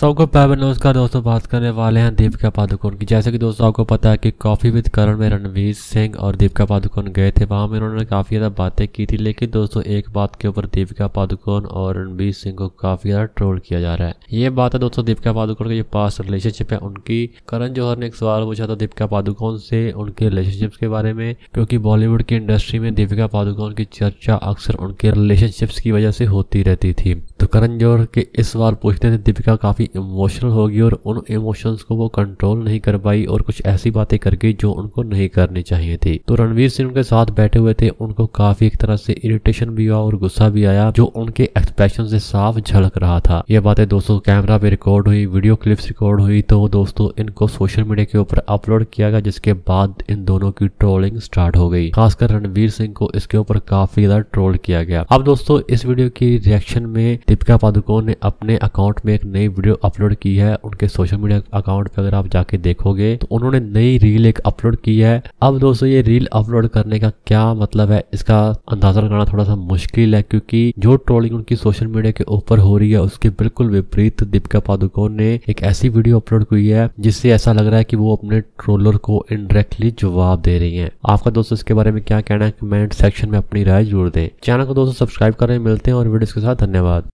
सबको पहले नमस्कार दोस्तों बात करने वाले हैं दीपिका पादुकोण की जैसे कि दोस्तों आपको पता है कि कॉफ़ी विद करण में रणवीर सिंह और दीपिका पादुकोण गए थे वहाँ में उन्होंने काफ़ी ज़्यादा बातें की थी लेकिन दोस्तों एक बात के ऊपर दीपिका पादुकोण और रणवीर सिंह को काफ़ी ज़्यादा ट्रोल किया जा रहा है ये बात है दोस्तों दीपिका पादुकोण का जो पास रिलेशनशिप है उनकी करण जौहर ने एक सवाल पूछा था दीपिका पादुकोण से उनके रिलेशनशिप्स के बारे में क्योंकि बॉलीवुड की इंडस्ट्री में दीपिका पादुकोण की चर्चा अक्सर उनके रिलेशनशिप्स की वजह से होती रहती थी करण जौहर के इस बार पूछने से दीपिका काफ़ी इमोशनल होगी और उन इमोशंस को वो कंट्रोल नहीं कर पाई और कुछ ऐसी बातें कर गई जो उनको नहीं करनी चाहिए थी तो रणवीर सिंह उनके साथ बैठे हुए थे उनको काफ़ी एक तरह से इरिटेशन भी हुआ और गुस्सा भी आया जो उनके एक्सप्रेशन से साफ झलक रहा था ये बातें दोस्तों कैमरा पे रिकॉर्ड हुई वीडियो क्लिप्स रिकॉर्ड हुई तो दोस्तों इनको सोशल मीडिया के ऊपर अपलोड किया गया जिसके बाद इन दोनों की ट्रोलिंग स्टार्ट हो गई खासकर रणवीर सिंह को इसके ऊपर काफी ज्यादा ट्रोल किया गया अब दोस्तों इस वीडियो की रिएक्शन में दीपिका पादुकोण ने अपने अकाउंट में एक नई वीडियो अपलोड की है उनके सोशल मीडिया अकाउंट पर अगर आप जाके देखोगे तो उन्होंने नई रील एक अपलोड की है अब दोस्तों ये रील अपलोड करने का क्या मतलब है इसका अंदाजा लगाना थोड़ा सा मुश्किल है क्योंकि जो ट्रोलिंग उनकी सोशल मीडिया के ऊपर हो रही है उसके बिल्कुल विपरीत दीपिका पादुकोण ने एक ऐसी वीडियो अपलोड की है जिससे ऐसा लग रहा है कि वो अपने ट्रोलर को इनडायरेक्टली जवाब दे रही है आपका दोस्तों इसके बारे में क्या कहना है कमेंट सेक्शन में अपनी राय जोड़ दें चैनल को दोस्तों सब्सक्राइब करें मिलते हैं और वीडियो के साथ धन्यवाद